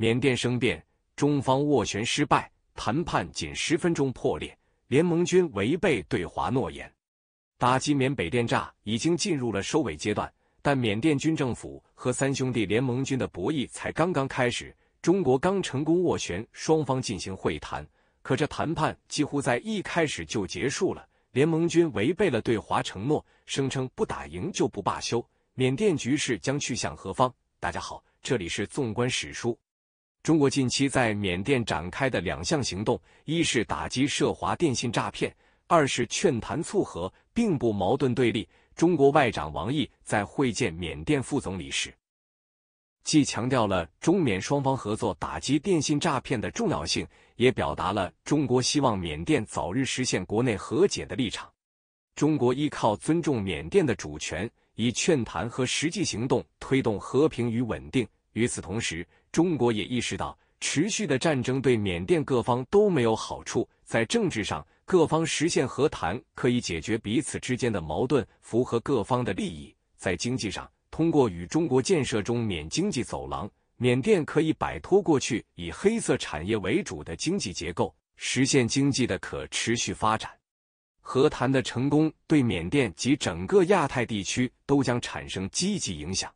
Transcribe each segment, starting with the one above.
缅甸生变，中方斡旋失败，谈判仅十分钟破裂。联盟军违背对华诺言，打击缅北电诈已经进入了收尾阶段，但缅甸军政府和三兄弟联盟军的博弈才刚刚开始。中国刚成功斡旋双方进行会谈，可这谈判几乎在一开始就结束了。联盟军违背了对华承诺，声称不打赢就不罢休。缅甸局势将去向何方？大家好，这里是纵观史书。中国近期在缅甸展开的两项行动，一是打击涉华电信诈骗，二是劝谈促和，并不矛盾对立。中国外长王毅在会见缅甸副总理时，既强调了中缅双方合作打击电信诈骗的重要性，也表达了中国希望缅甸早日实现国内和解的立场。中国依靠尊重缅甸的主权，以劝谈和实际行动推动和平与稳定。与此同时，中国也意识到，持续的战争对缅甸各方都没有好处。在政治上，各方实现和谈可以解决彼此之间的矛盾，符合各方的利益；在经济上，通过与中国建设中缅经济走廊，缅甸可以摆脱过去以黑色产业为主的经济结构，实现经济的可持续发展。和谈的成功对缅甸及整个亚太地区都将产生积极影响。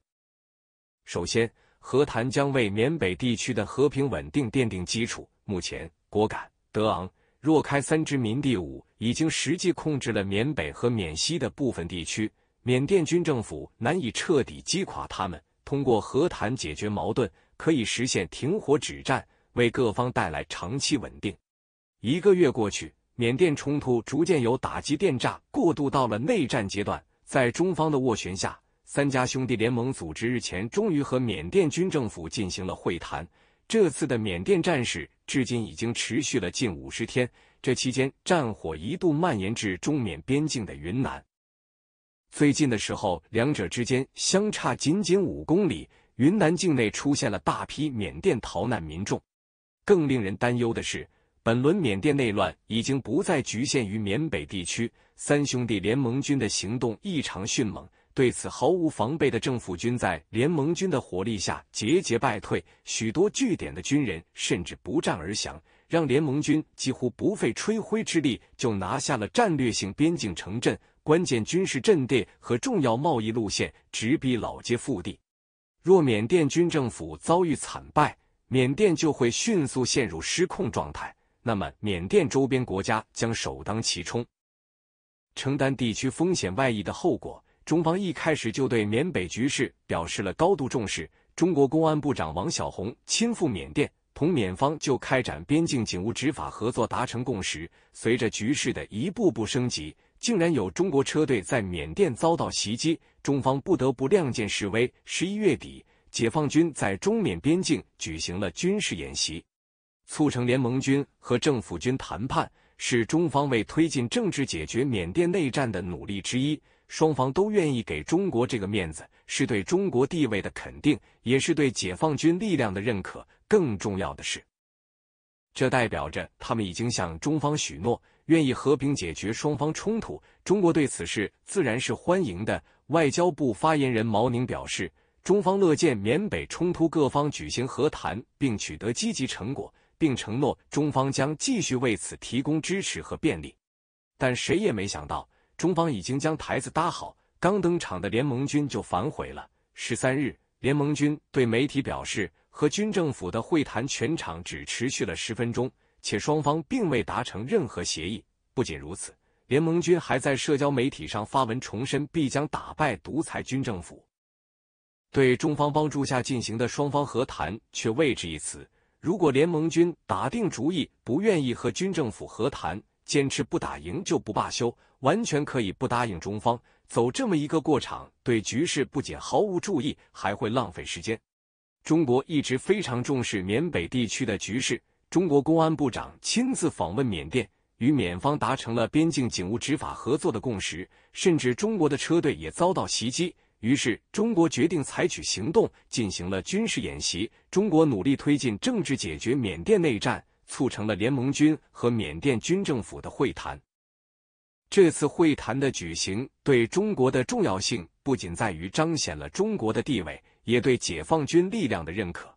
首先，和谈将为缅北地区的和平稳定奠定基础。目前，果敢、德昂、若开三支民地五已经实际控制了缅北和缅西的部分地区，缅甸军政府难以彻底击垮他们。通过和谈解决矛盾，可以实现停火止战，为各方带来长期稳定。一个月过去，缅甸冲突逐渐由打击电诈过渡到了内战阶段，在中方的斡旋下。三家兄弟联盟组织日前终于和缅甸军政府进行了会谈。这次的缅甸战事至今已经持续了近五十天，这期间战火一度蔓延至中缅边境的云南。最近的时候，两者之间相差仅仅五公里，云南境内出现了大批缅甸逃难民众。更令人担忧的是，本轮缅甸内乱已经不再局限于缅北地区，三兄弟联盟军的行动异常迅猛。对此毫无防备的政府军在联盟军的火力下节节败退，许多据点的军人甚至不战而降，让联盟军几乎不费吹灰之力就拿下了战略性边境城镇、关键军事阵地和重要贸易路线，直逼老街腹地。若缅甸军政府遭遇惨败，缅甸就会迅速陷入失控状态，那么缅甸周边国家将首当其冲，承担地区风险外溢的后果。中方一开始就对缅北局势表示了高度重视。中国公安部长王晓红亲赴缅甸，同缅方就开展边境警务执法合作达成共识。随着局势的一步步升级，竟然有中国车队在缅甸遭到袭击，中方不得不亮剑示威。十一月底，解放军在中缅边境举行了军事演习，促成联盟军和政府军谈判，是中方为推进政治解决缅甸内战的努力之一。双方都愿意给中国这个面子，是对中国地位的肯定，也是对解放军力量的认可。更重要的是，这代表着他们已经向中方许诺，愿意和平解决双方冲突。中国对此事自然是欢迎的。外交部发言人毛宁表示，中方乐见缅北冲突各方举行和谈，并取得积极成果，并承诺中方将继续为此提供支持和便利。但谁也没想到。中方已经将台子搭好，刚登场的联盟军就反悔了。十三日，联盟军对媒体表示，和军政府的会谈全场只持续了十分钟，且双方并未达成任何协议。不仅如此，联盟军还在社交媒体上发文重申必将打败独裁军政府，对中方帮助下进行的双方和谈却未置一词。如果联盟军打定主意不愿意和军政府和谈。坚持不打赢就不罢休，完全可以不答应中方走这么一个过场，对局势不仅毫无注意，还会浪费时间。中国一直非常重视缅北地区的局势，中国公安部长亲自访问缅甸，与缅方达成了边境警务执法合作的共识，甚至中国的车队也遭到袭击。于是中国决定采取行动，进行了军事演习。中国努力推进政治解决缅甸内战。促成了联盟军和缅甸军政府的会谈。这次会谈的举行对中国的重要性不仅在于彰显了中国的地位，也对解放军力量的认可。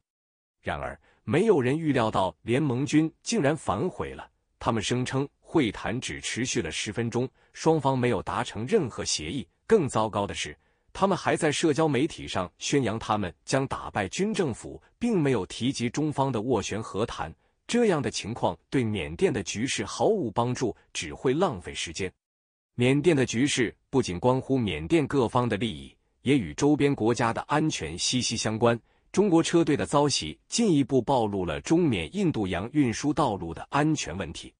然而，没有人预料到联盟军竟然反悔了。他们声称会谈只持续了十分钟，双方没有达成任何协议。更糟糕的是，他们还在社交媒体上宣扬他们将打败军政府，并没有提及中方的斡旋和谈。这样的情况对缅甸的局势毫无帮助，只会浪费时间。缅甸的局势不仅关乎缅甸各方的利益，也与周边国家的安全息息相关。中国车队的遭袭进一步暴露了中缅印度洋运输道路的安全问题，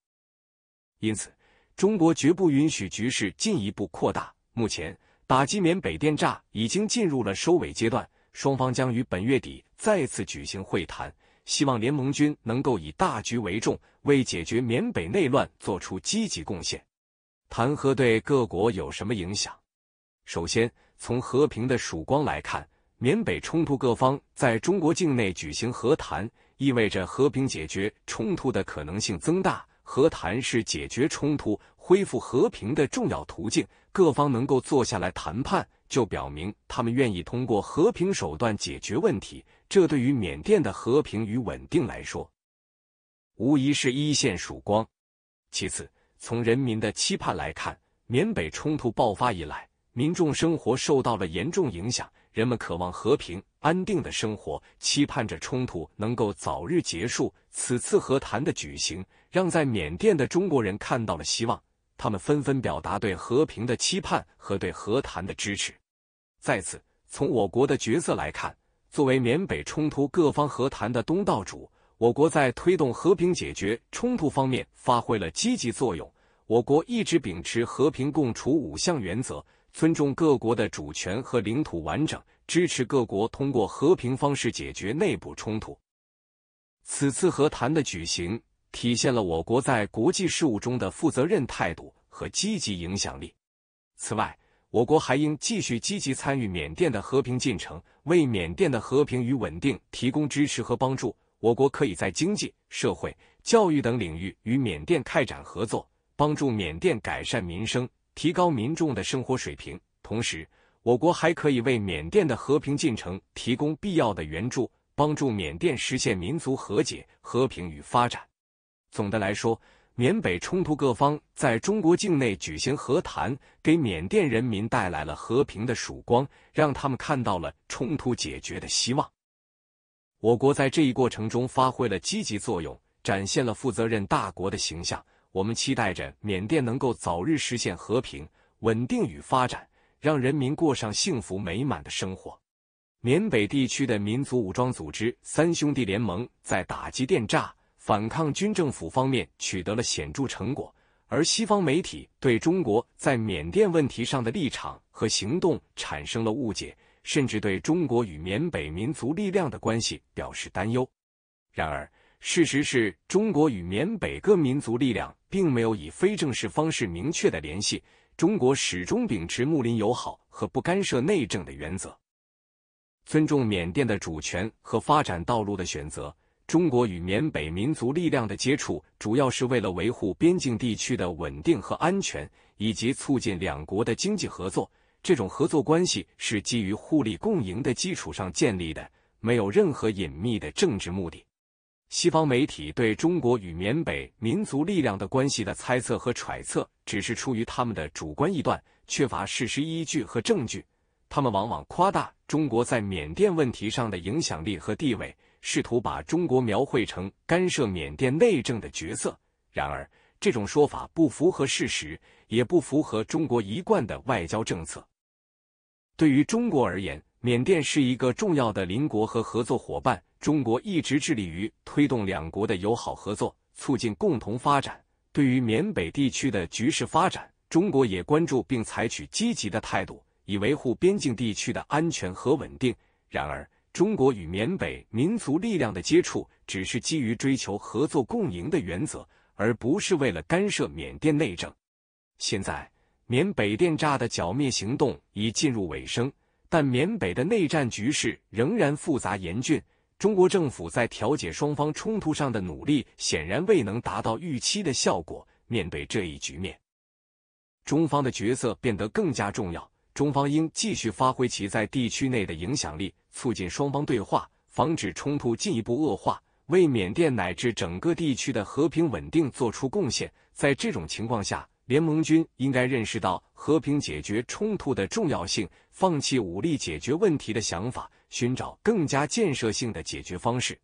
因此中国绝不允许局势进一步扩大。目前，打击缅北电诈已经进入了收尾阶段，双方将于本月底再次举行会谈。希望联盟军能够以大局为重，为解决缅北内乱做出积极贡献。谈和对各国有什么影响？首先，从和平的曙光来看，缅北冲突各方在中国境内举行和谈，意味着和平解决冲突的可能性增大。和谈是解决冲突、恢复和平的重要途径，各方能够坐下来谈判，就表明他们愿意通过和平手段解决问题。这对于缅甸的和平与稳定来说，无疑是一线曙光。其次，从人民的期盼来看，缅北冲突爆发以来，民众生活受到了严重影响，人们渴望和平安定的生活，期盼着冲突能够早日结束。此次和谈的举行，让在缅甸的中国人看到了希望，他们纷纷表达对和平的期盼和对和谈的支持。再次，从我国的角色来看。作为缅北冲突各方和谈的东道主，我国在推动和平解决冲突方面发挥了积极作用。我国一直秉持和平共处五项原则，尊重各国的主权和领土完整，支持各国通过和平方式解决内部冲突。此次和谈的举行，体现了我国在国际事务中的负责任态度和积极影响力。此外，我国还应继续积极参与缅甸的和平进程，为缅甸的和平与稳定提供支持和帮助。我国可以在经济社会、教育等领域与缅甸开展合作，帮助缅甸改善民生，提高民众的生活水平。同时，我国还可以为缅甸的和平进程提供必要的援助，帮助缅甸实现民族和解、和平与发展。总的来说，缅北冲突各方在中国境内举行和谈，给缅甸人民带来了和平的曙光，让他们看到了冲突解决的希望。我国在这一过程中发挥了积极作用，展现了负责任大国的形象。我们期待着缅甸能够早日实现和平、稳定与发展，让人民过上幸福美满的生活。缅北地区的民族武装组织“三兄弟联盟”在打击电诈。反抗军政府方面取得了显著成果，而西方媒体对中国在缅甸问题上的立场和行动产生了误解，甚至对中国与缅北民族力量的关系表示担忧。然而，事实是中国与缅北各民族力量并没有以非正式方式明确的联系，中国始终秉持睦邻友好和不干涉内政的原则，尊重缅甸的主权和发展道路的选择。中国与缅北民族力量的接触，主要是为了维护边境地区的稳定和安全，以及促进两国的经济合作。这种合作关系是基于互利共赢的基础上建立的，没有任何隐秘的政治目的。西方媒体对中国与缅北民族力量的关系的猜测和揣测，只是出于他们的主观臆断，缺乏事实依据和证据。他们往往夸大中国在缅甸问题上的影响力和地位。试图把中国描绘成干涉缅甸内政的角色，然而这种说法不符合事实，也不符合中国一贯的外交政策。对于中国而言，缅甸是一个重要的邻国和合作伙伴，中国一直致力于推动两国的友好合作，促进共同发展。对于缅北地区的局势发展，中国也关注并采取积极的态度，以维护边境地区的安全和稳定。然而，中国与缅北民族力量的接触，只是基于追求合作共赢的原则，而不是为了干涉缅甸内政。现在，缅北电诈的剿灭行动已进入尾声，但缅北的内战局势仍然复杂严峻。中国政府在调解双方冲突上的努力，显然未能达到预期的效果。面对这一局面，中方的角色变得更加重要。中方应继续发挥其在地区内的影响力。促进双方对话，防止冲突进一步恶化，为缅甸乃至整个地区的和平稳定做出贡献。在这种情况下，联盟军应该认识到和平解决冲突的重要性，放弃武力解决问题的想法，寻找更加建设性的解决方式。